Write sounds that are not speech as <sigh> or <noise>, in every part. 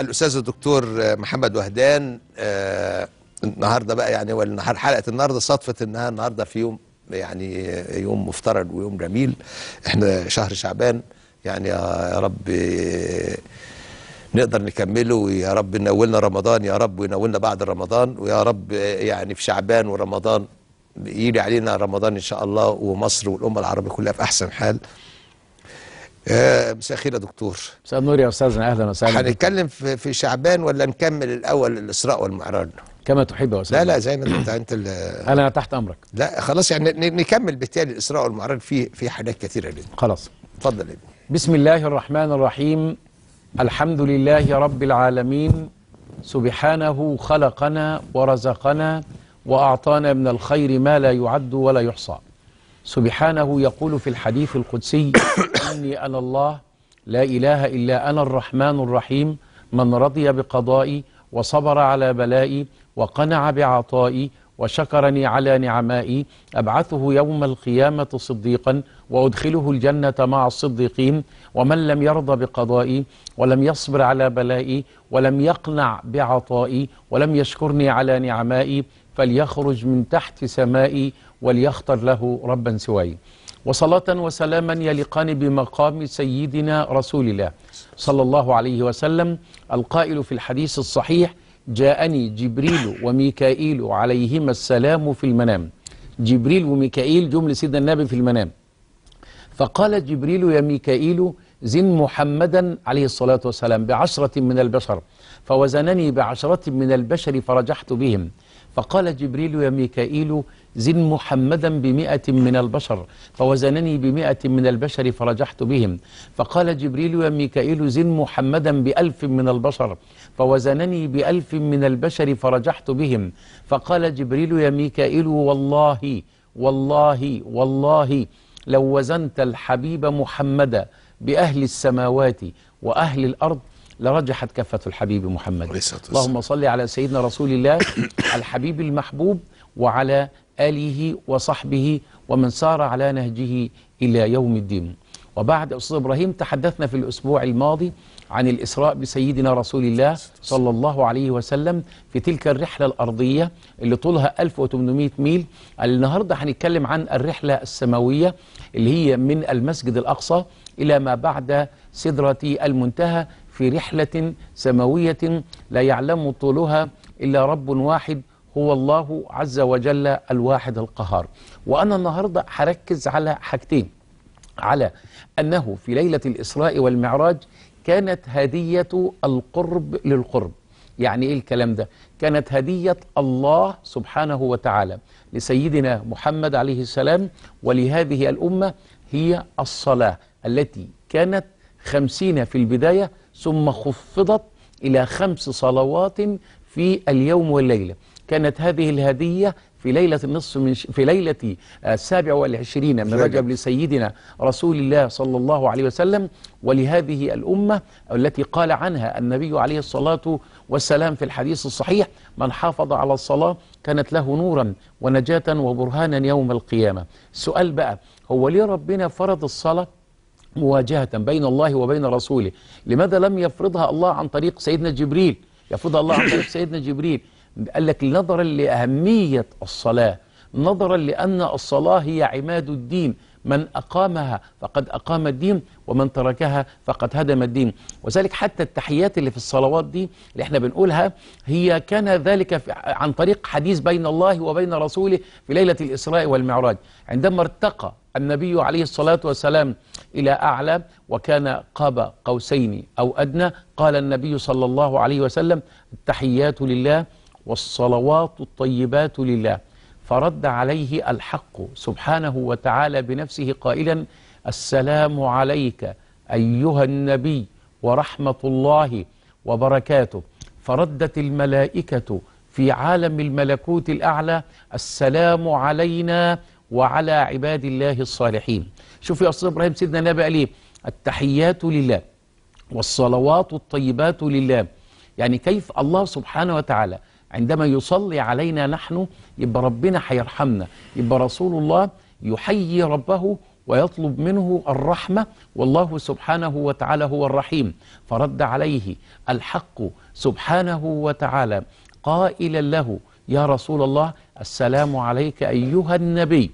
الاستاذ الدكتور محمد وهدان آه، النهارده بقى يعني هو النهار حلقه النهارده صدفه انها النهارده في يوم يعني يوم مفترض ويوم جميل احنا شهر شعبان يعني يا رب نقدر نكمله ويا رب ينولنا رمضان يا رب وينولنا بعد رمضان ويا رب يعني في شعبان ورمضان يجي علينا رمضان ان شاء الله ومصر والامه العربيه كلها في احسن حال يا آه، مساء الخير يا دكتور مساء النور يا استاذنا اهلا وسهلا هنتكلم في, شعبان ولا نكمل الاول الاسراء والمعراج كما تحب يا استاذ لا لا زي ما انت انت انا تحت امرك لا خلاص يعني نكمل بالتالي الاسراء والمعراج في في حاجات كثيره جدا خلاص اتفضل ابني بسم الله الرحمن الرحيم الحمد لله رب العالمين سبحانه خلقنا ورزقنا واعطانا من الخير ما لا يعد ولا يحصى سبحانه يقول في الحديث القدسي <coughs> أني أنا الله لا إله إلا أنا الرحمن الرحيم من رضي بقضائي وصبر على بلائي وقنع بعطائي وشكرني على نعمائي أبعثه يوم القيامة صديقا وأدخله الجنة مع الصديقين ومن لم يرضى بقضائي ولم يصبر على بلائي ولم يقنع بعطائي ولم يشكرني على نعمائي فليخرج من تحت سمائي وليختر له ربا سواي وصلاة وسلاما يلقان بمقام سيدنا رسول الله صلى الله عليه وسلم القائل في الحديث الصحيح جاءني جبريل وميكائيل عليهما السلام في المنام جبريل وميكائيل جمل سيدنا النبي في المنام فقال جبريل يا ميكائيل زن محمدا عليه الصلاة والسلام بعشرة من البشر فوزنني بعشرة من البشر فرجحت بهم فقال جبريل يا ميكائيل زن محمدا بمئة من البشر فوزنني بمئة من البشر فرجحت بهم فقال جبريل يا ميكائيل زن محمدا بألف من البشر فوزنني بألف من البشر فرجحت بهم فقال جبريل يا ميكائيل والله والله والله لو وزنت الحبيب محمدا بأهل السماوات وأهل الأرض لرجحت كفة الحبيب محمد اللهم صل على سيدنا رسول الله <coughs> الحبيب المحبوب وعلى آله وصحبه ومن سار على نهجه إلى يوم الدين وبعد أستاذ إبراهيم تحدثنا في الأسبوع الماضي عن الإسراء بسيدنا رسول الله صلى الله عليه وسلم في تلك الرحلة الأرضية اللي طولها 1800 ميل النهاردة هنتكلم عن الرحلة السماوية اللي هي من المسجد الأقصى إلى ما بعد سدرة المنتهى في رحلة سماوية لا يعلم طولها إلا رب واحد هو الله عز وجل الواحد القهار وأنا النهاردة هركز على حاجتين على أنه في ليلة الإسراء والمعراج كانت هدية القرب للقرب يعني إيه الكلام ده؟ كانت هدية الله سبحانه وتعالى لسيدنا محمد عليه السلام ولهذه الأمة هي الصلاة التي كانت خمسين في البداية ثم خفضت إلى خمس صلوات في اليوم والليلة كانت هذه الهدية في ليلة النصف من ش... في ليلة آه، السابع والعشرين من رجب لسيدنا رسول الله صلى الله عليه وسلم ولهذه الأمة التي قال عنها النبي عليه الصلاة والسلام في الحديث الصحيح من حافظ على الصلاة كانت له نورا ونجاة وبرهانا يوم القيامة السؤال بقى هو ليه ربنا فرض الصلاة مواجهة بين الله وبين رسوله لماذا لم يفرضها الله عن طريق سيدنا جبريل يفرضها الله عن طريق سيدنا جبريل قال لك نظرا لأهمية الصلاة نظرا لأن الصلاة هي عماد الدين من أقامها فقد أقام الدين ومن تركها فقد هدم الدين وذلك حتى التحيات اللي في الصلوات دي اللي احنا بنقولها هي كان ذلك عن طريق حديث بين الله وبين رسوله في ليلة الإسراء والمعراج عندما ارتقى النبي عليه الصلاة والسلام إلى أعلى وكان قاب قوسين أو أدنى قال النبي صلى الله عليه وسلم التحيات لله والصلوات الطيبات لله فرد عليه الحق سبحانه وتعالى بنفسه قائلا السلام عليك أيها النبي ورحمة الله وبركاته فردت الملائكة في عالم الملكوت الأعلى السلام علينا وعلى عباد الله الصالحين شوف يا أستاذ إبراهيم سيدنا قال إيه التحيات لله والصلوات الطيبات لله يعني كيف الله سبحانه وتعالى عندما يصلي علينا نحن يبقى ربنا هيرحمنا يبقى رسول الله يحيي ربه ويطلب منه الرحمة والله سبحانه وتعالى هو الرحيم فرد عليه الحق سبحانه وتعالى قائلا له يا رسول الله السلام عليك أيها النبي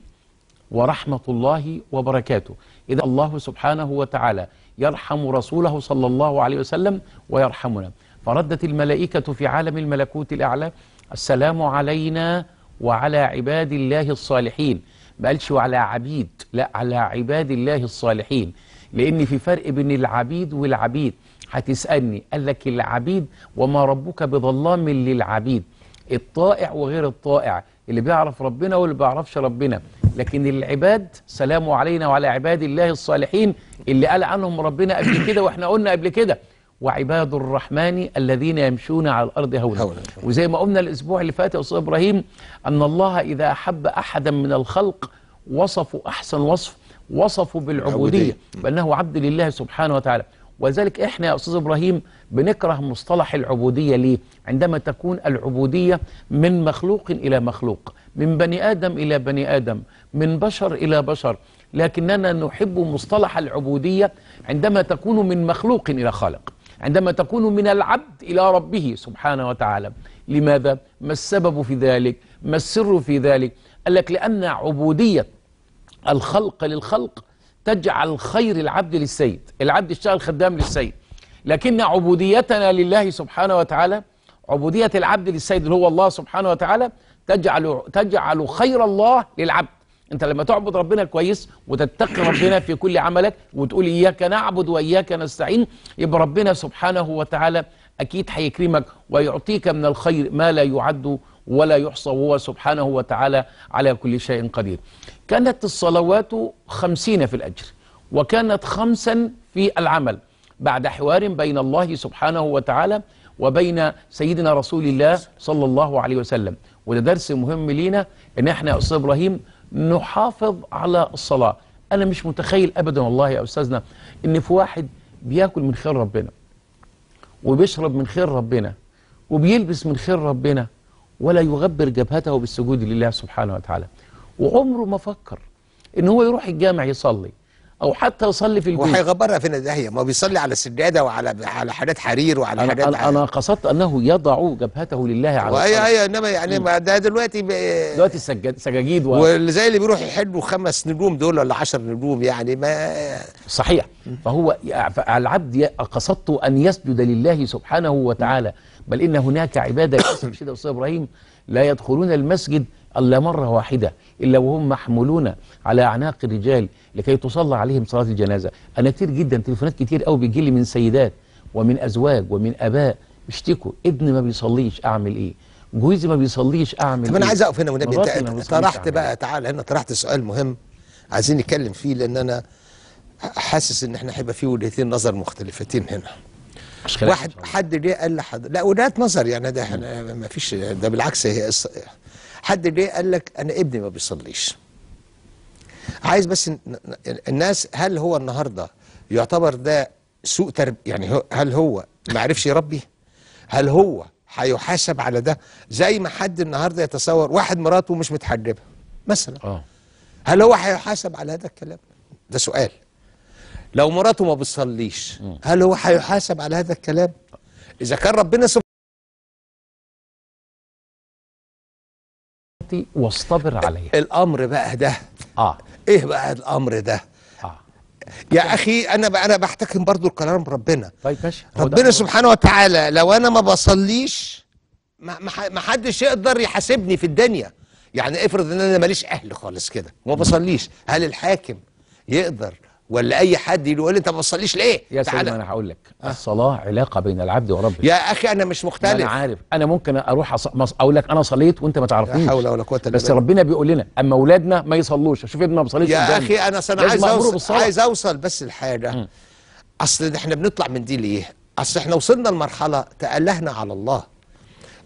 ورحمة الله وبركاته إذا الله سبحانه وتعالى يرحم رسوله صلى الله عليه وسلم ويرحمنا فردت الملائكة في عالم الملكوت الأعلى السلام علينا وعلى عباد الله الصالحين ما قالش وعلى عبيد لا على عباد الله الصالحين لأن في فرق بين العبيد والعبيد هتسألني قال لك العبيد وما ربك بظلام للعبيد الطائع وغير الطائع اللي بيعرف ربنا واللي بيعرفش ربنا لكن العباد سلام علينا وعلى عباد الله الصالحين اللي قال عنهم ربنا قبل كده واحنا قلنا قبل كده وعباد الرحمن الذين يمشون على الأرض هولا وزي ما قلنا الأسبوع اللي فات يا أستاذ إبراهيم أن الله إذا أحب أحدا من الخلق وصفه أحسن وصف وصفه بالعبودية بأنه عبد لله سبحانه وتعالى ولذلك إحنا يا أستاذ إبراهيم بنكره مصطلح العبودية ليه؟ عندما تكون العبودية من مخلوق إلى مخلوق من بني آدم إلى بني آدم من بشر إلى بشر لكننا نحب مصطلح العبودية عندما تكون من مخلوق إلى خالق عندما تكون من العبد إلى ربه سبحانه وتعالى لماذا؟ ما السبب في ذلك؟ ما السر في ذلك؟ قال لك لأن عبودية الخلق للخلق تجعل خير العبد للسيد العبد اشتغل خدام للسيد لكن عبوديتنا لله سبحانه وتعالى عبودية العبد للسيد اللي هو الله سبحانه وتعالى تجعل, تجعل خير الله للعبد انت لما تعبد ربنا كويس وتتقي ربنا في كل عملك وتقول اياك نعبد واياك نستعين يبقى ربنا سبحانه وتعالى اكيد هيكرمك ويعطيك من الخير ما لا يعد ولا يحصى وهو سبحانه وتعالى على كل شيء قدير كانت الصلوات خمسين في الأجر وكانت خمسا في العمل بعد حوار بين الله سبحانه وتعالى وبين سيدنا رسول الله صلى الله عليه وسلم وده درس مهم لينا ان احنا يا استاذ ابراهيم نحافظ على الصلاة أنا مش متخيل أبدا والله يا أستاذنا إن في واحد بياكل من خير ربنا وبيشرب من خير ربنا وبيلبس من خير ربنا ولا يغبر جبهته بالسجود لله سبحانه وتعالى وعمره ما فكر إن هو يروح الجامع يصلي او حتى يصلي في البيت وهيغبرها في داهيه ما بيصلي على السجاده وعلى على حاجات حرير وعلى أنا حاجات انا, قصدت انه يضع جبهته لله على اي اي انما يعني ده دلوقتي دلوقتي السجاد سجاجيد و... واللي زي اللي بيروح يحلوا خمس نجوم دول ولا 10 نجوم يعني ما صحيح فهو العبد قصدت ان يسجد لله سبحانه وتعالى بل ان هناك عباده كده ابراهيم لا يدخلون المسجد الا مره واحده إلا وهم محمولون على أعناق الرجال لكي تصلى عليهم صلاة الجنازة أنا كتير جدا تليفونات كتير قوي بيجي لي من سيدات ومن أزواج ومن آباء بيشتكوا ابني ما بيصليش أعمل إيه جوزي ما بيصليش أعمل طب أنا إيه؟ عايز أقف هنا والنبي أنت طرحت بقى إيه؟ تعال هنا طرحت سؤال مهم عايزين نتكلم فيه لأن أنا حاسس إن إحنا هيبقى فيه وجهتين نظر مختلفتين هنا واحد حد ليه قال لحد لا وجهات نظر يعني ده ما فيش ده بالعكس هي حد جه قال لك انا ابني ما بيصليش عايز بس الناس هل هو النهارده يعتبر ده سوء تربيه يعني هل هو ما عرفش يربي هل هو هيحاسب على ده زي ما حد النهارده يتصور واحد مراته مش متحجبه مثلا اه هل هو هيحاسب على هذا الكلام ده سؤال لو مراته ما بتصليش هل هو هيحاسب على هذا الكلام اذا كان ربنا سبحانه دلوقتي واصطبر عليها الامر بقى ده اه ايه بقى الامر ده آه. يا اخي انا بقى انا بحتكم برضو الكلام ربنا طيب ماشي ربنا سبحانه وتعالى لو انا ما بصليش ما حدش يقدر يحاسبني في الدنيا يعني افرض ان انا ماليش اهل خالص كده وما بصليش هل الحاكم يقدر ولا اي حد يقول لي انت ما بتصليش ليه يا سيدي انا هقول لك أه. الصلاه علاقه بين العبد وربه يا اخي انا مش مختلف انا عارف انا ممكن اروح أص... اقول لك انا صليت وانت ما تعرفنيش لا حول ولا قوه الا بس ربنا بيقول لنا اما اولادنا ما يصلوش شوف ابننا ما بيصليش يا اخي انا انا عايز اوصل عايز اوصل بس لحاجه م. اصل احنا بنطلع من دي ليه اصل احنا وصلنا لمرحله تالهنا على الله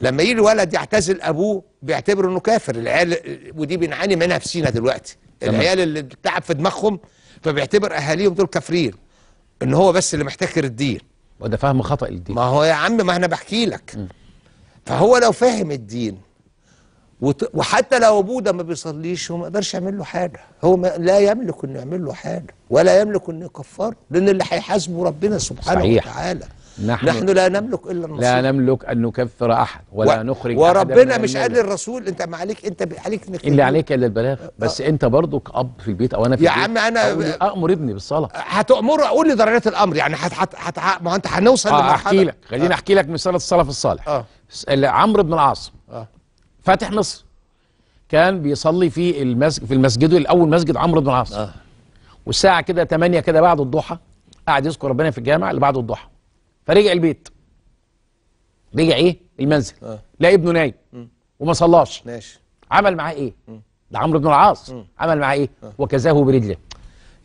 لما يجي الولد يعتزل ابوه بيعتبره انه كافر العيال ودي بنعاني منها في سينا دلوقتي العيال اللي بتلعب في دماغهم فبيعتبر اهاليهم دول كافرين ان هو بس اللي محتكر الدين وده فهم خطا للدين ما هو يا عم ما انا بحكي لك م. فهو لو فهم الدين وحتى لو ابوه ده ما بيصليش هو ما يقدرش يعمل له حاجه هو ما... لا يملك انه يعمل له حاجه ولا يملك انه يكفره لان اللي هيحاسبه ربنا سبحانه صحيح. وتعالى نحن, نحن لا نملك إلا النصيب لا نملك أن نكفر أحد ولا و... نخرج وربنا مش قال للرسول أنت ما عليك أنت عليك إنك اللي عليك إلا البلاغ بس آه. أنت برضو كأب في البيت أو أنا في يا عم أنا امر ابني بالصلاة آه، هتأمره اقول لي درجات الأمر يعني هت حت... حت... حت... ما أنت هنوصل آه أحكي لك خليني آه. أحكي لك مثال في الصالح آه. عمرو بن العاص آه. فاتح مصر كان بيصلي في المسجد في المسجد الاول مسجد عمرو بن العاص آه. والساعه كده 8 كده بعد الضحى قاعد يذكر ربنا في الجامع اللي بعد الضحى فرجع البيت رجع ايه المنزل آه. لا ابنه نايم وما صلاش ماشي عمل معاه ايه ده عمرو بن العاص م. عمل معاه ايه آه. وكزاه برجله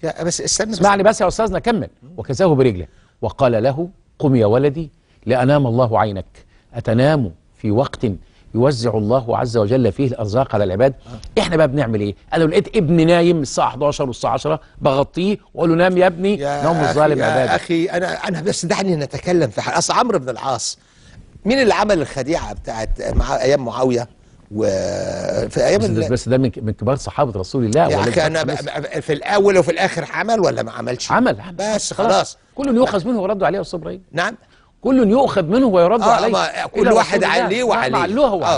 يا بس استنى اسمعني بس, بس يا استاذنا كمل وكزاه برجله وقال له قم يا ولدي لانام الله عينك اتنام في وقت يوزع الله عز وجل فيه الارزاق على العباد آه. احنا بقى بنعمل ايه انا لو لقيت ابني نايم الساعه 11 والساعه 10 بغطيه واقول له نام يا ابني يا نوم الظالم عبادك يا اخي انا انا بس دعني نتكلم في حق اصل عمرو بن العاص مين اللي عمل الخديعه بتاعت مع ايام معاويه وفي ايام بس, بس ده من من كبار صحابه رسول الله يعني كان ب... في الاول وفي الاخر عمل ولا ما عملش؟ عمل, عمل. بس خلاص, خلاص. كله يؤخذ منه ويرد عليه استاذ ابراهيم أيوة. نعم كل يؤخذ منه ويرد آه عليه نعم، آه كل واحد عليه وعليه اه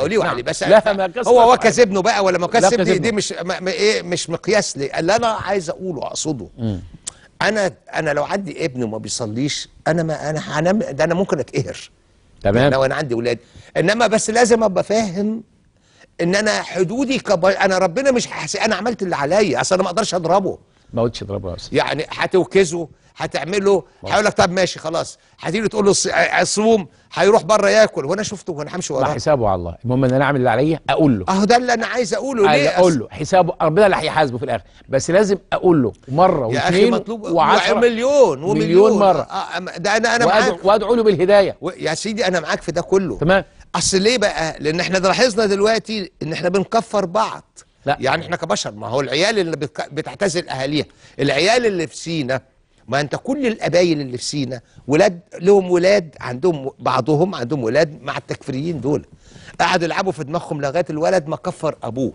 ليه وعليه نعم. بس لا ما هو هو ابنه بقى ولا ما كسبني دي مش ما ايه مش مقياس لي اللي انا عايز اقوله اقصده انا انا لو عندي ابن وما بيصليش انا ما انا هنام ده انا ممكن اتقهر تمام لو انا عندي ولاد انما بس لازم ابقى فاهم ان انا حدودي كب... انا ربنا مش حسي... انا عملت اللي عليا اصل انا ما اقدرش اضربه ما قلتش اضربه اصلا يعني هتوكزه هتعمله هيقول لك طب ماشي خلاص هتيجي تقول له صوم هيروح بره ياكل وانا شفته وانا همشي وراه حسابه على الله المهم ان انا اعمل اللي عليا اقول له اهو ده اللي انا عايز اقوله ليه اقول له حسابه ربنا اللي هيحاسبه في الاخر بس لازم اقول له مره واثنين وعشرة مليون ومليون مره آه, آه، ده انا انا معاك وادعو له بالهدايه و... يا سيدي انا معاك في ده كله تمام اصل ليه بقى لان احنا لاحظنا دلوقتي ان احنا بنكفر بعض لا يعني احنا كبشر ما هو العيال اللي بتعتزل اهاليها العيال اللي في سينا ما انت كل القبايل اللي في سينا ولاد لهم ولاد عندهم بعضهم عندهم ولاد مع التكفيريين دول قعدوا يلعبوا في دماغهم لغايه الولد ما كفر ابوه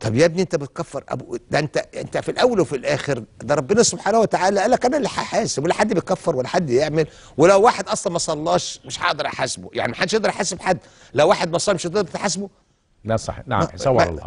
طب يا ابني انت بتكفر ابو ده انت انت في الاول وفي الاخر ده ربنا سبحانه وتعالى قال لك انا اللي هحاسب ولا حد بيكفر ولا حد يعمل ولو واحد اصلا ما صلاش مش هقدر احاسبه يعني ما حدش يقدر يحاسب حد لو واحد ما صلاش مش هتقدر تحاسبه لا صح نعم على الله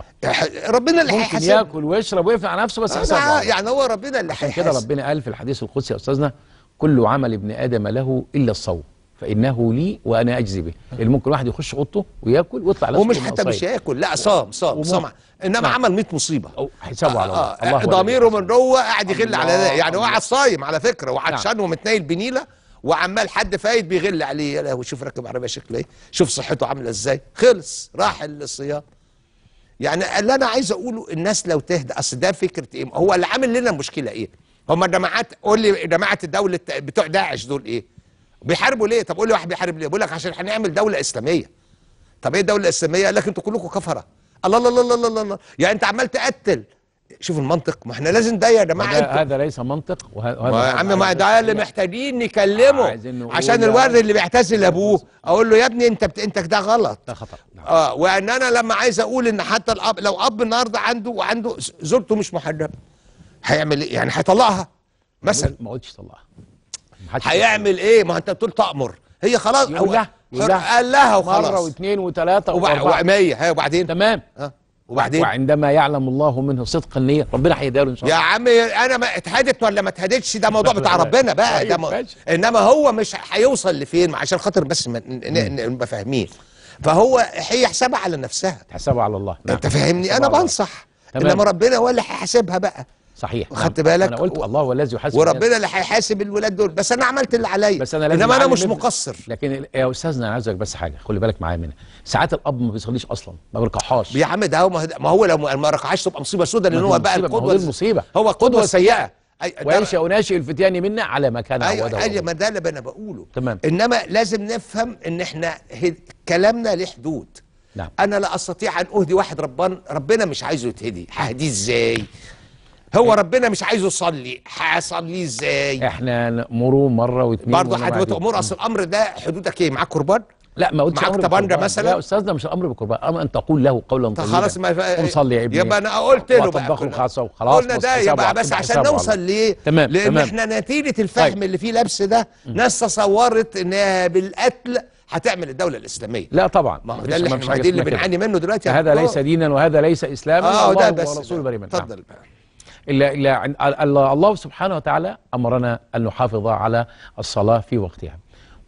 ربنا اللي ممكن ياكل ويشرب ويقفل على نفسه بس آه، حساب الله يعني هو ربنا اللي هيحاسب كده ربنا قال في الحديث القدسي يا استاذنا كل عمل ابن ادم له الا الصوم فانه لي وانا اجزي به اللي يعني ممكن واحد يخش اوضته وياكل ويطلع على ومش حتى مش ياكل لا صام صام صام انما نعم. عمل 100 مصيبه حسابه على الله آه، آه، ضميره من جوه قاعد يغل على ده يعني هو قاعد صايم على فكره نعم. وعطشان ومتنيل بنيله وعمال حد فايت بيغل عليه يا لهوي شوف راكب عربيه شكله ايه شوف صحته عامله ازاي خلص راح للصيام يعني اللي انا عايز اقوله الناس لو تهدى اصل ده فكره ايه هو اللي عامل لنا المشكله ايه هم جماعات قول لي جماعه الدوله بتوع داعش دول ايه بيحاربوا ليه طب قول لي واحد بيحارب ليه بيقول لك عشان هنعمل دوله اسلاميه طب ايه الدوله الاسلاميه قال لك انتوا كلكم كفره الله الله الله الله الله يعني انت عمال تقتل شوف المنطق ما احنا لازم ده يا جماعه هذا, هذا ليس منطق وهذا يا عم ما ده اللي محتاجين نكلمه عشان الورد اللي بيعتزل ابوه اقول له يا ابني انت بت... انت ده غلط ده خطا نعم. اه وان انا لما عايز اقول ان حتى الاب لو اب النهارده عنده وعنده زورته مش محجبه هيعمل ايه يعني هيطلقها مثلا ما قلتش طلقها هيعمل ايه ما انت بتقول تامر هي خلاص يقول قال لها وخلاص مره واثنين وثلاثه واربعه و100 وبعدين تمام أه؟ وبعدين وعندما يعلم الله منه صدق النيه ربنا هيهديه له ان شاء الله يا عم انا ما اتهدت ولا ما اتهدتش ده موضوع <laughs> بتاع ربنا بقى طيب، ده م... انما هو مش هيوصل لفين عشان خاطر بس ما نبقى فاهمين فهو هي حسابها على نفسها حسابها على الله نعم. انت فاهمني انا بنصح انما ربنا هو اللي هيحاسبها بقى صحيح نعم. خدت بالك انا قلت و... الله هو الذي يحاسب وربنا اللي هيحاسب الولاد دول بس انا عملت اللي عليا بس انا انما انا مش مقصر لكن يا استاذنا انا عايزك بس حاجه خلي بالك معايا منها ساعات الاب ما بيصليش اصلا ما بيركعهاش يا عم ده هو ما هو لو ما ركعش تبقى مصيبه سودا لان هو بقى القدوه المصيبه هو قدوه سيئه وينشا وناشئ الفتيان منا على كان ايوه ايوه ما ده اللي انا بقوله تمام انما لازم نفهم ان احنا كلامنا له حدود نعم انا لا استطيع ان اهدي واحد ربنا ربنا مش عايزه يتهدي ههديه ازاي هو ربنا مش عايزه يصلي هيصلي ازاي احنا نامره مره واثنين برضه حضرتك امور اصل الامر ده حدودك ايه معاك قربان لا ما قلتش معاك طبنجه مثلا لا استاذنا مش الامر بالقربان اما ان تقول له قولا طيبا خلاص ما صلي يا ابني يبقى انا قلت له بقى خاصه وخلاص قلنا ده يبقى بس عشان نوصل ليه تمام لان تمام. احنا نتيجه الفهم طيب. اللي فيه لبس ده ناس تصورت انها بالقتل هتعمل الدوله الاسلاميه لا طبعا ما هو ده اللي احنا اللي بنعاني منه دلوقتي هذا ليس دينا وهذا ليس اسلاما اه ده بس ورسول إلا إلا الله سبحانه وتعالى أمرنا أن نحافظ على الصلاة في وقتها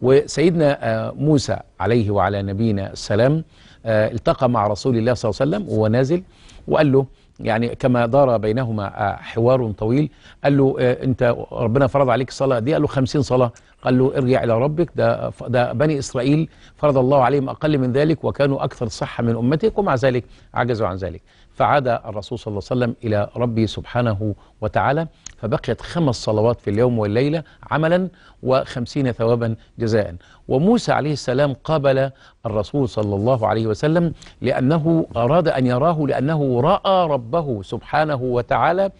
وسيدنا آه، موسى عليه وعلى نبينا السلام آه، التقى مع رسول الله صلى الله عليه وسلم وهو نازل وقال له يعني كما دار بينهما آه، حوار طويل قال له انت ربنا فرض عليك الصلاه دي قال له 50 صلاه قال له ارجع الى ربك ده ده بني اسرائيل فرض الله عليهم اقل من ذلك وكانوا اكثر صحه من امتك ومع ذلك عجزوا عن ذلك فعاد الرسول صلى الله عليه وسلم إلى ربه سبحانه وتعالى فبقيت خمس صلوات في اليوم والليلة عملا وخمسين ثوابا جزاء وموسى عليه السلام قابل الرسول صلى الله عليه وسلم لأنه أراد أن يراه لأنه رأى ربه سبحانه وتعالى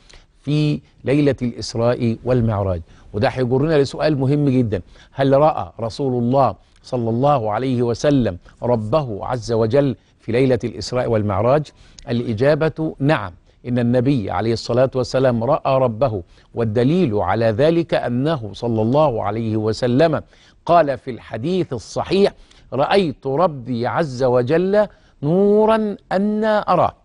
في ليلة الإسراء والمعراج وده هيجرنا لسؤال مهم جدا هل رأى رسول الله صلى الله عليه وسلم ربه عز وجل في ليلة الإسراء والمعراج الإجابة نعم إن النبي عليه الصلاة والسلام رأى ربه والدليل على ذلك أنه صلى الله عليه وسلم قال في الحديث الصحيح رأيت ربي عز وجل نورا أنا أراه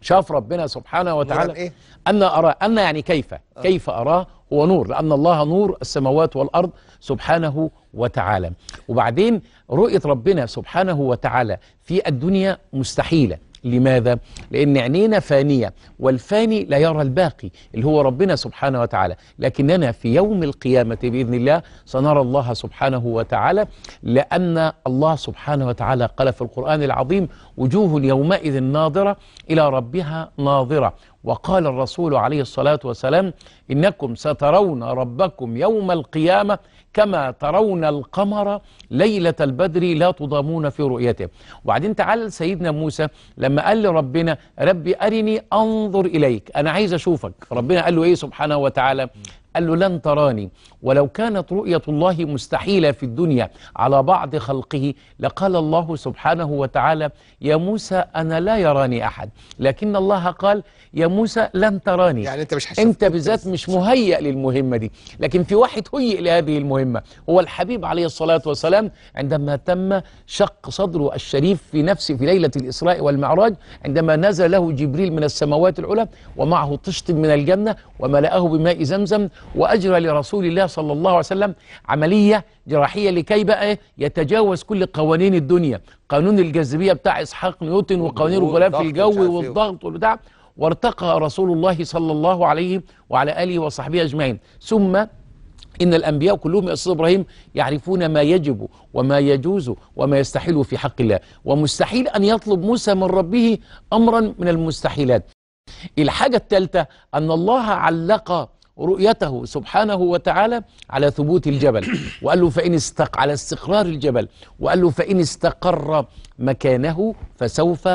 شاف ربنا سبحانه وتعالى إيه؟ أن أراه أن يعني كيف آه. كيف أراه هو نور لأن الله نور السماوات والأرض سبحانه وتعالى وبعدين رؤية ربنا سبحانه وتعالى في الدنيا مستحيلة لماذا؟ لأن عينينا فانية والفاني لا يرى الباقي اللي هو ربنا سبحانه وتعالى لكننا في يوم القيامة بإذن الله سنرى الله سبحانه وتعالى لأن الله سبحانه وتعالى قال في القرآن العظيم وجوه يومئذ ناظرة إلى ربها ناظرة وقال الرسول عليه الصلاة والسلام إنكم سترون ربكم يوم القيامة كما ترون القمر ليلة البدر لا تضامون في رؤيته وبعدين تعال سيدنا موسى لما قال لربنا ربي أرني أنظر إليك أنا عايز أشوفك ربنا قال له إيه سبحانه وتعالى قال له لن تراني ولو كانت رؤية الله مستحيلة في الدنيا على بعض خلقه لقال الله سبحانه وتعالى يا موسى أنا لا يراني أحد لكن الله قال يا موسى لن تراني يعني أنت, مش أنت بالذات مش مهيئ للمهمة دي لكن في واحد هيئ لهذه المهمة هو الحبيب عليه الصلاة والسلام عندما تم شق صدره الشريف في نفسه في ليلة الإسراء والمعراج عندما نزل له جبريل من السماوات العلى ومعه طشت من الجنة وملأه بماء زمزم وأجرى لرسول الله صلى الله عليه وسلم عملية جراحية لكي بقى إيه؟ يتجاوز كل قوانين الدنيا قانون الجاذبية بتاع إسحاق نيوتن وقوانين الغلاف في الجو إيه. والضغط والبتاع وارتقى رسول الله صلى الله عليه وعلى آله وصحبه أجمعين ثم إن الأنبياء كلهم يا أستاذ إبراهيم يعرفون ما يجب وما يجوز وما يستحيل في حق الله ومستحيل أن يطلب موسى من ربه أمرا من المستحيلات الحاجة الثالثة أن الله علق رؤيته سبحانه وتعالى على ثبوت الجبل <coughs> وقال له فإن استق على استقرار الجبل وقال له فإن استقر مكانه فسوف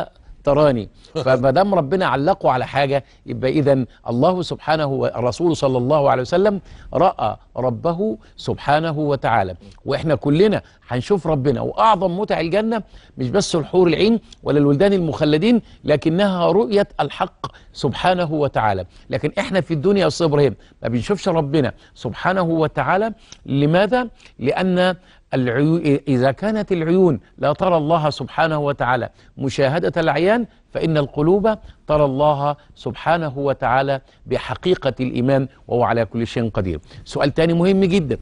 تراني <laughs> فما دام ربنا علقه على حاجه يبقى اذا الله سبحانه الرسول صلى الله عليه وسلم راى ربه سبحانه وتعالى واحنا كلنا هنشوف ربنا واعظم متع الجنه مش بس الحور العين ولا الولدان المخلدين لكنها رؤيه الحق سبحانه وتعالى لكن احنا في الدنيا يا ابراهيم ما بنشوفش ربنا سبحانه وتعالى لماذا لان العيو... إذا كانت العيون لا ترى الله سبحانه وتعالى مشاهدة العيان فإن القلوب ترى الله سبحانه وتعالى بحقيقة الإيمان وهو على كل شيء قدير سؤال تاني مهم جدا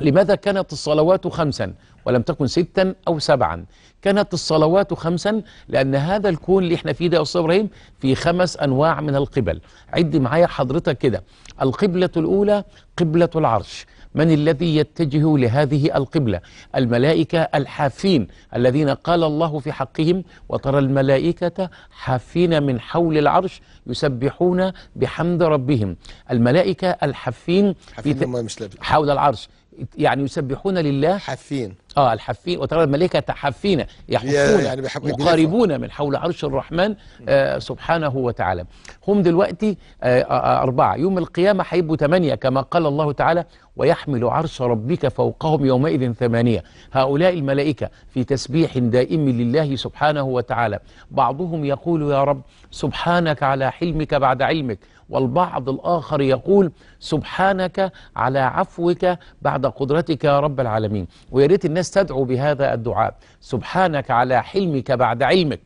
لماذا كانت الصلوات خمسا ولم تكن ستا أو سبعا كانت الصلوات خمسا لأن هذا الكون اللي احنا فيه ده يا أستاذ إبراهيم في خمس أنواع من القبل عد معايا حضرتك كده القبلة الأولى قبلة العرش من الذي يتجه لهذه القبلة الملائكة الحافين الذين قال الله في حقهم وترى الملائكة حافين من حول العرش يسبحون بحمد ربهم الملائكة الحافين حافين في ت... مش حول العرش يعني يسبحون لله حافين اه الحافين وترى الملائكة حافين يحفون يعني مقاربون من حول عرش الرحمن آه سبحانه وتعالى هم دلوقتي آه آه أربعة يوم القيامة هيبقوا ثمانية كما قال الله تعالى ويحمل عرش ربك فوقهم يومئذ ثمانية هؤلاء الملائكة في تسبيح دائم لله سبحانه وتعالى بعضهم يقول يا رب سبحانك على حلمك بعد علمك والبعض الآخر يقول سبحانك على عفوك بعد قدرتك يا رب العالمين ويا ريت الناس تستدعو بهذا الدعاء سبحانك على حلمك بعد علمك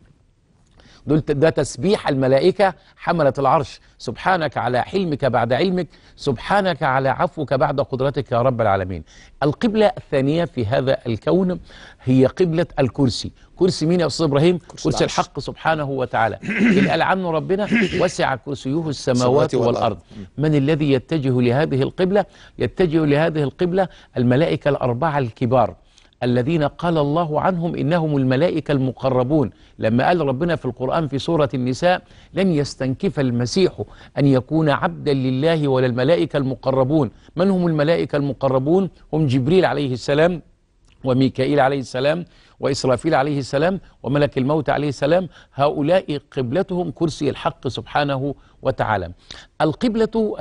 دول ده تسبيح الملائكة حملة العرش سبحانك على حلمك بعد علمك سبحانك على عفوك بعد قدرتك يا رب العالمين القبلة الثانية في هذا الكون هي قبلة الكرسي كرسي مين يا أستاذ إبراهيم كرسي, كرسي الحق سبحانه وتعالى إن ألعن ربنا وسع كرسيه السماوات والأرض من الذي يتجه لهذه القبلة يتجه لهذه القبلة الملائكة الأربعة الكبار الذين قال الله عنهم إنهم الملائكة المقربون لما قال ربنا في القرآن في سورة النساء لن يستنكف المسيح أن يكون عبدا لله ولا الملائكة المقربون من هم الملائكة المقربون؟ هم جبريل عليه السلام وميكائيل عليه السلام وإسرافيل عليه السلام وملك الموت عليه السلام هؤلاء قبلتهم كرسي الحق سبحانه وتعالى القبلة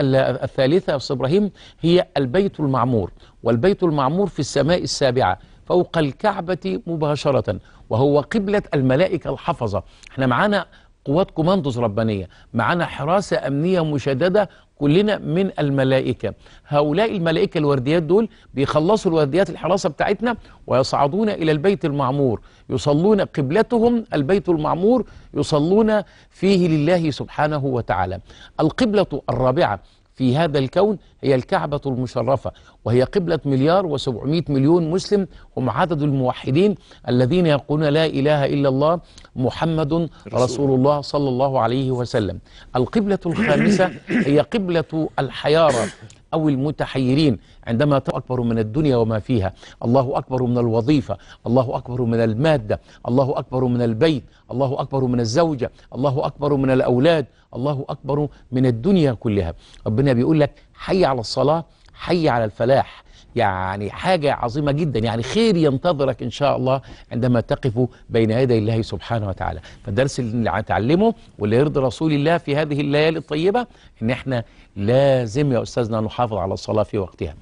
الثالثة يا أستاذ إبراهيم هي البيت المعمور والبيت المعمور في السماء السابعة فوق الكعبة مباشرة وهو قبلة الملائكة الحفظة احنا معانا قوات كوماندوز ربانية معانا حراسة أمنية مشددة كلنا من الملائكة هؤلاء الملائكة الورديات دول بيخلصوا الورديات الحراسة بتاعتنا ويصعدون إلى البيت المعمور يصلون قبلتهم البيت المعمور يصلون فيه لله سبحانه وتعالى القبلة الرابعة في هذا الكون هي الكعبة المشرفة وهي قبلة مليار وسبعمائة مليون مسلم هم عدد الموحدين الذين يقولون لا إله إلا الله محمد رسول الله صلى الله عليه وسلم القبلة الخامسة هي قبلة الحيارة أو المتحيرين عندما أكبر من الدنيا وما فيها الله أكبر من الوظيفة الله أكبر من المادة الله أكبر من البيت الله أكبر من الزوجة الله أكبر من الأولاد الله أكبر من الدنيا كلها ربنا بيقول لك حي على الصلاة حي على الفلاح يعني حاجة عظيمة جدا يعني خير ينتظرك إن شاء الله عندما تقف بين يدي الله سبحانه وتعالى فالدرس اللي هنتعلمه واللي يرضي رسول الله في هذه الليالي الطيبة إن إحنا لازم يا أستاذنا نحافظ على الصلاة في وقتها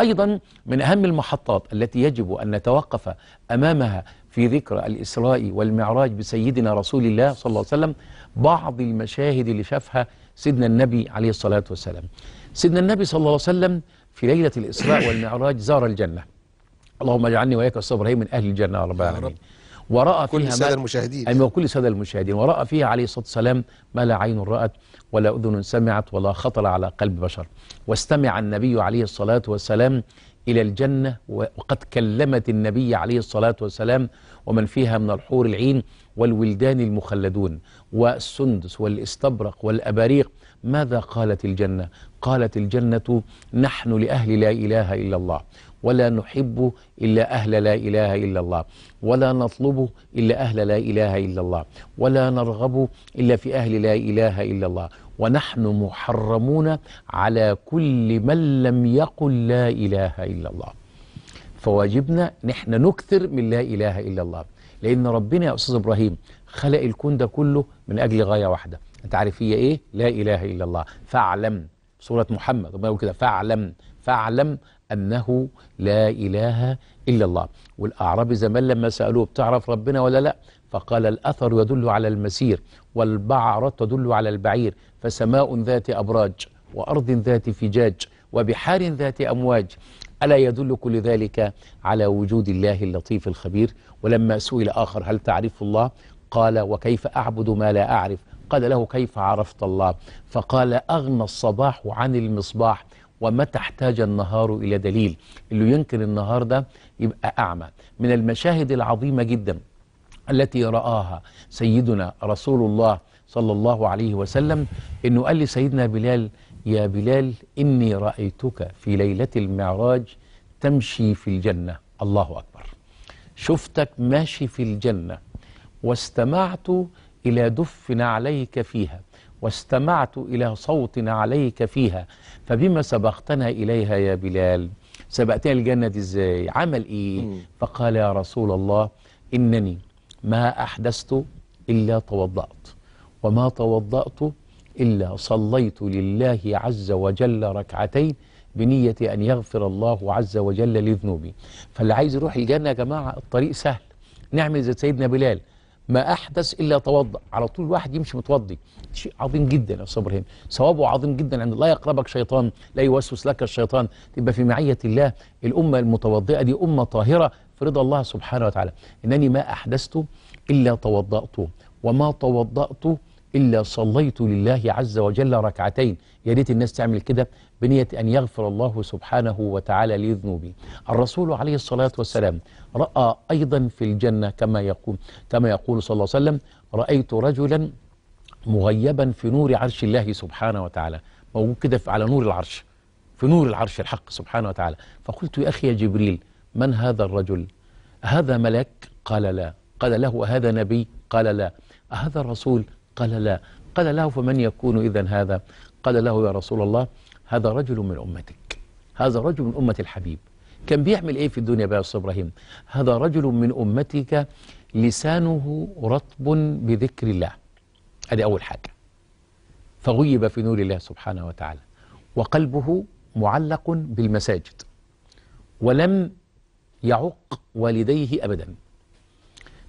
أيضا من أهم المحطات التي يجب أن نتوقف أمامها في ذكرى الإسراء والمعراج بسيدنا رسول الله صلى الله عليه وسلم بعض المشاهد اللي شافها سيدنا النبي عليه الصلاة والسلام سيدنا النبي صلى الله عليه وسلم في ليلة الإسراء والمعراج زار الجنة اللهم اجعلني وإياك الصبر من أهل الجنة يا رب العالمين ورأى كل فيها سادة المشاهدين أي وكل سادة المشاهدين ورأى فيها عليه الصلاة والسلام ما لا عين رأت ولا أذن سمعت ولا خطر على قلب بشر واستمع النبي عليه الصلاة والسلام إلى الجنة وقد كلمت النبي عليه الصلاة والسلام ومن فيها من الحور العين والولدان المخلدون والسندس والاستبرق والأباريق ماذا قالت الجنة قالت الجنة نحن لأهل لا إله إلا الله ولا نحب إلا أهل لا إله إلا الله ولا نطلب إلا أهل لا إله إلا الله ولا نرغب إلا في أهل لا إله إلا الله ونحن محرمون على كل من لم يقل لا إله إلا الله فواجبنا نحن نكثر من لا إله إلا الله لأن ربنا يا أستاذ إبراهيم خلق الكون ده كله من أجل غاية واحدة أنت عارف هي إيه؟ لا إله إلا الله فاعلم سورة محمد ربنا يقول كده فاعلم فاعلم أنه لا إله إلا الله والأعرابي زمان لما سألوه بتعرف ربنا ولا لا فقال الأثر يدل على المسير والبعرة تدل على البعير فسماء ذات أبراج وأرض ذات فجاج وبحار ذات أمواج ألا يدل كل ذلك على وجود الله اللطيف الخبير ولما سئل آخر هل تعرف الله قال وكيف أعبد ما لا أعرف قال له كيف عرفت الله فقال أغنى الصباح عن المصباح ومتى احتاج النهار إلى دليل اللي ينكر النهار ده يبقى أعمى من المشاهد العظيمة جدا التي رآها سيدنا رسول الله صلى الله عليه وسلم أنه قال لسيدنا بلال يا بلال إني رأيتك في ليلة المعراج تمشي في الجنة الله أكبر شفتك ماشي في الجنة واستمعت إلى دف عليك فيها واستمعت إلى صوت عليك فيها فبما سبقتنا إليها يا بلال سبقتنا الجنة دي إزاي عمل إيه مم. فقال يا رسول الله إنني ما أحدثت إلا توضأت وما توضأت إلا صليت لله عز وجل ركعتين بنية أن يغفر الله عز وجل لذنوبي فاللي عايز يروح الجنة يا جماعة الطريق سهل نعمل زي سيدنا بلال ما احدث الا توضا على طول الواحد يمشي متوضي شيء عظيم جدا يا استاذ هنا ثوابه عظيم جدا عند لا يقربك شيطان لا يوسوس لك الشيطان تبقى في معيه الله الامه المتوضئه دي امه طاهره في رضا الله سبحانه وتعالى انني ما احدثت الا توضأت وما توضأت إلا صليت لله عز وجل ركعتين يا ريت الناس تعمل كده بنية أن يغفر الله سبحانه وتعالى لي ذنوبي الرسول عليه الصلاة والسلام رأى أيضا في الجنة كما يقول, كما يقول صلى الله عليه وسلم رأيت رجلا مغيبا في نور عرش الله سبحانه وتعالى موجود كده على نور العرش في نور العرش الحق سبحانه وتعالى فقلت يا أخي يا جبريل من هذا الرجل هذا ملك قال لا قال له هذا نبي قال لا هذا رسول قال لا قال له فمن يكون إذا هذا قال له يا رسول الله هذا رجل من أمتك هذا رجل من أمة الحبيب كان بيعمل إيه في الدنيا بقى أستاذ إبراهيم هذا رجل من أمتك لسانه رطب بذكر الله هذه أول حاجة فغيب في نور الله سبحانه وتعالى وقلبه معلق بالمساجد ولم يعق والديه أبدا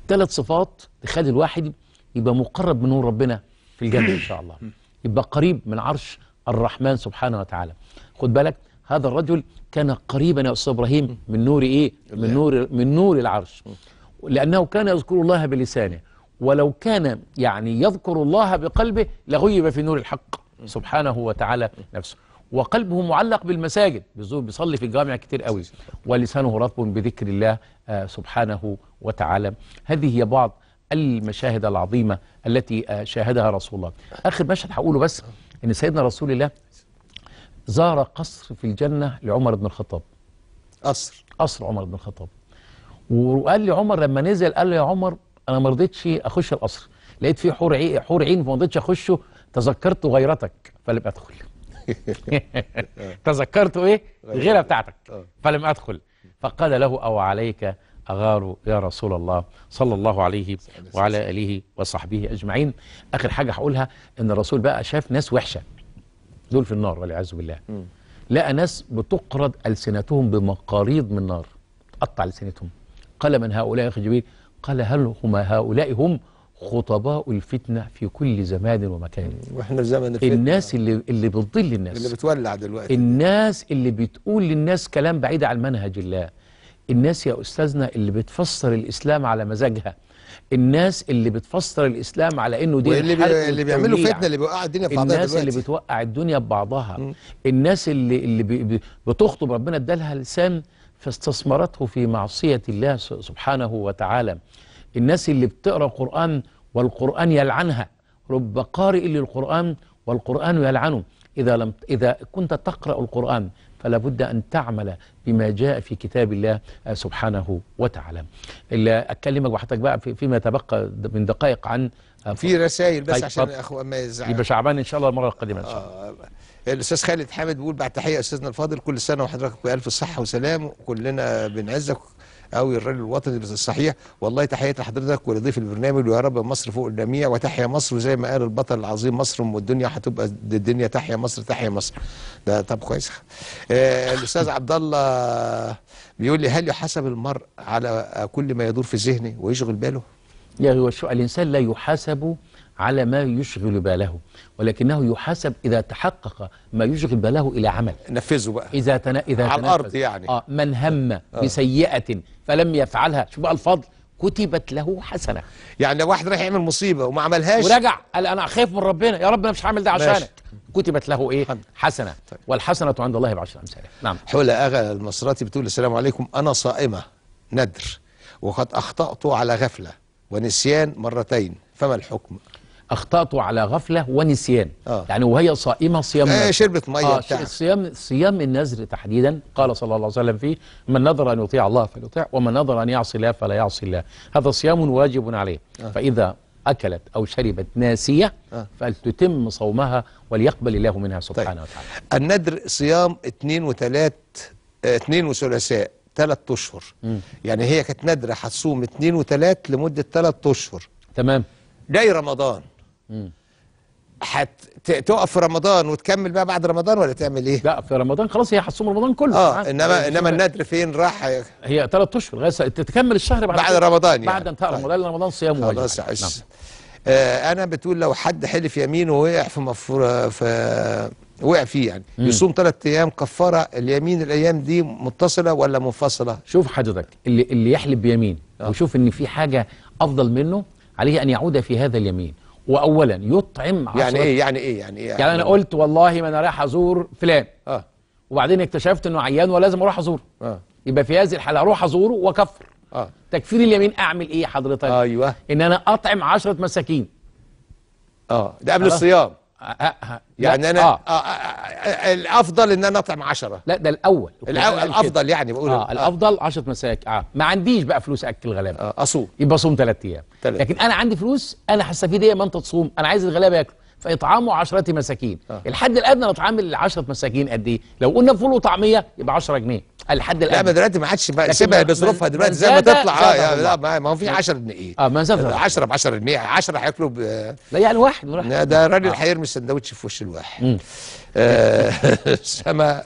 ثلاث صفات تخلي الواحد يبقى مقرب من نور ربنا في الجنة إن شاء الله يبقى قريب من عرش الرحمن سبحانه وتعالى خد بالك هذا الرجل كان قريبا يا أستاذ إبراهيم من نور إيه من نور, من نور العرش لأنه كان يذكر الله بلسانه ولو كان يعني يذكر الله بقلبه لغيب في نور الحق سبحانه وتعالى نفسه وقلبه معلق بالمساجد بيصلي في الجامع كتير قوي ولسانه رطب بذكر الله آه، سبحانه وتعالى هذه هي بعض المشاهد العظيمة التي آه، شاهدها رسول الله آخر مشهد هقوله بس ان سيدنا رسول الله زار قصر في الجنه لعمر بن الخطاب قصر قصر عمر بن الخطاب وقال لي عمر لما نزل قال له يا عمر انا ما رضيتش اخش القصر لقيت فيه حور عين حور عين فما رضيتش اخشه تذكرت غيرتك فلم ادخل <laughs> تذكرت ايه غيرة بتاعتك آه. فلم ادخل فقال له او عليك أغاروا يا رسول الله صلى الله عليه وعلى آله وصحبه أجمعين آخر حاجة هقولها إن الرسول بقى شاف ناس وحشة دول في النار والعياذ بالله لقى ناس بتقرض ألسنتهم بمقاريض من نار تقطع ألسنتهم قال من هؤلاء يا أخي جبريل قال هل هم هؤلاء هم خطباء الفتنة في كل زمان ومكان واحنا زمن الفتنة الناس اللي اللي بتضل الناس اللي بتولع دلوقتي الناس اللي بتقول للناس كلام بعيد عن منهج الله الناس يا أستاذنا اللي بتفسر الإسلام على مزاجها الناس اللي بتفسر الاسلام على انه دين اللي, بي... اللي بيعملوا فتنه اللي بيوقع الدنيا في بعضها الناس دلوقتي. اللي بتوقع الدنيا ببعضها بعضها الناس اللي اللي بي... بتخطب ربنا ادالها لسان فاستثمرته في معصيه الله سبحانه وتعالى الناس اللي بتقرا قران والقران يلعنها رب قارئ للقران والقران يلعنه اذا لم اذا كنت تقرا القران فلا بد أن تعمل بما جاء في كتاب الله سبحانه وتعالى إلا أكلمك وحضرتك بقى فيما تبقى من دقائق عن في رسائل بس طيب، عشان اخو ما يزعل يبقى شعبان ان شاء الله المره القادمه ان شاء الله آه. الاستاذ خالد حامد بيقول بعد تحيه استاذنا الفاضل كل سنه وحضرتك بالف صحه وسلام وكلنا بنعزك او الراجل الوطني الصحيح والله تحيه لحضرتك ولضيف البرنامج ويا رب مصر فوق الجميع وتحيا مصر وزي ما قال البطل العظيم مصر ام الدنيا هتبقى الدنيا تحيا مصر تحيا مصر ده طب كويس آه الاستاذ عبد الله بيقول لي هل يحاسب المرء على كل ما يدور في ذهنه ويشغل باله؟ يا هو الانسان لا يحاسب على ما يشغل باله ولكنه يحاسب إذا تحقق ما يشغل باله إلى عمل نفذه بقى إذا تنا... إذا على الأرض يعني آه من هم آه. بسيئة فلم يفعلها شو بقى الفضل كتبت له حسنة يعني لو واحد رايح يعمل مصيبة وما عملهاش ورجع قال أنا خايف من ربنا يا رب أنا مش هعمل ده عشانك كتبت له إيه حسنة طيب. والحسنة عند الله بعشر أمثالها نعم حول أغا المصراتي بتقول السلام عليكم أنا صائمة ندر وقد أخطأت على غفلة ونسيان مرتين فما الحكم اخطات على غفله ونسيان آه. يعني وهي صائمه صيام آه شربت ميه آه صيام صيام النذر تحديدا قال صلى الله عليه وسلم فيه من نذر ان يطيع الله فليطيع ومن نذر ان يعصي الله فلا يعصي الله هذا صيام واجب عليه آه. فاذا أكلت أو شربت ناسية آه. فلتتم صومها وليقبل الله منها طيب. سبحانه طيب. وتعالى النذر صيام اثنين وثلاث اثنين وثلاثاء ثلاث أشهر يعني هي كانت ندرة هتصوم اثنين وثلاث لمدة ثلاث أشهر تمام جاي رمضان هتقف في رمضان وتكمل بقى بعد رمضان ولا تعمل ايه؟ لا في رمضان خلاص هي هتصوم رمضان كله اه انما آه، انما الندر فين راح هي ثلاث اشهر لغايه تكمل الشهر بعد بعد رمضان يعني بعد انتهى طيب. رمضان لان رمضان صيام واجب خلاص عش. نعم. آه انا بتقول لو حد حلف يمين ووقع في مفر في وقع فيه يعني م. يصوم ثلاث ايام كفاره اليمين الايام دي متصله ولا منفصله؟ شوف حضرتك اللي اللي يحلف بيمين آه. ويشوف ان في حاجه افضل منه عليه ان يعود في هذا اليمين واولا يطعم عشرة يعني ايه يعني ايه يعني ايه يعني, انا يعني قلت والله ما انا رايح ازور فلان اه وبعدين اكتشفت انه عيان ولازم اروح ازوره اه يبقى في هذه الحاله اروح ازوره واكفر اه تكفير اليمين اعمل ايه حضرتك ايوه ان انا اطعم عشرة مساكين اه ده قبل الصيام أه، أه، أه. يعني انا آه. آه. الافضل ان انا اطعم 10 لا ده الاول الأول الافضل يعني بقول آه. الافضل 10 مساك آه. ما عنديش بقى فلوس اكل غلابه آه. اصوم يبقى اصوم ثلاث ايام لكن انا عندي فلوس انا هستفيد ايه ما انت تصوم انا عايز الغلابه ياكل فاطعامه عشرة مساكين آه. الحد الادنى لاطعام ال 10 مساكين قد ايه لو قلنا فول وطعميه يبقى 10 جنيه الحد الادنى لا ما دلوقتي ما حدش سيبها بظروفها دلوقتي زي ما تطلع اه يعني لا ما هو في 10 جنيه اه ما زاد 10 ب 10 جنيه 10 هياكلوا آه. لا يعني واحد ده الراجل آه. هيرمي السندوتش في وش الواحد آه، <laughs> سما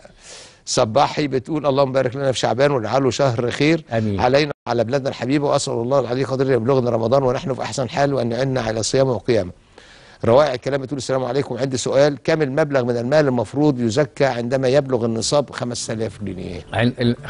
صباحي بتقول اللهم بارك لنا في شعبان واجعله شهر خير امين علينا على بلادنا الحبيبه واسال الله العلي قدير ان يبلغنا رمضان ونحن في احسن حال وان يعيننا على صيامه وقيامه روائع الكلام بتقول السلام عليكم عندي سؤال كم المبلغ من المال المفروض يزكى عندما يبلغ النصاب 5000 جنيه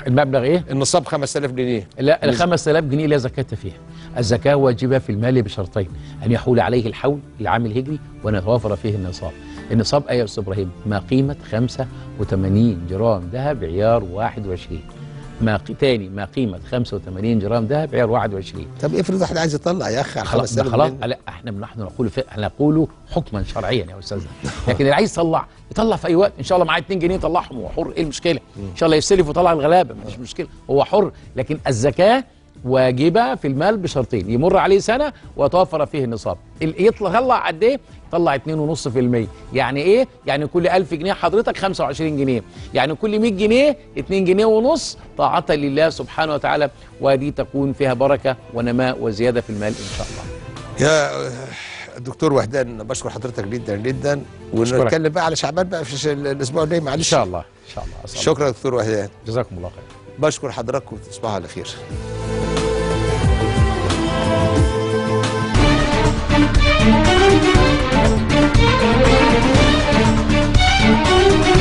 المبلغ ايه النصاب 5000 جنيه لا ال 5000 جنيه لا زكاة فيها الزكاة واجبة في المال بشرطين أن يحول عليه الحول العام الهجري وأن يتوافر فيه النصاب النصاب أيها يا أستاذ إبراهيم ما قيمة 85 جرام ذهب عيار 21 ما تاني ما قيمه 85 جرام ذهب عيار 21 طب افرض واحد عايز يطلع يا اخي على خلاص خلاص لا احنا نحن نقول احنا نقول حكما شرعيا يا استاذنا <laughs> لكن اللي عايز يطلع يطلع في اي وقت ان شاء الله معاه 2 جنيه يطلعهم هو حر ايه المشكله ان شاء الله يستلف ويطلع الغلابه مفيش مشكله هو حر لكن الزكاه واجبة في المال بشرطين يمر عليه سنة ويتوفر فيه النصاب يطلع قد ايه؟ طلع 2.5% يعني ايه؟ يعني كل 1000 جنيه حضرتك 25 جنيه يعني كل 100 جنيه 2 جنيه ونص طاعة لله سبحانه وتعالى ودي تكون فيها بركة ونماء وزيادة في المال إن شاء الله يا الدكتور وحدان بشكر حضرتك جدا جدا ونتكلم بقى على شعبان بقى في الاسبوع الجاي معلش ان شاء الله ان شاء الله شكرا دكتور وحدان جزاكم الله خير بشكر حضراتكم تصبحوا على خير Thank you.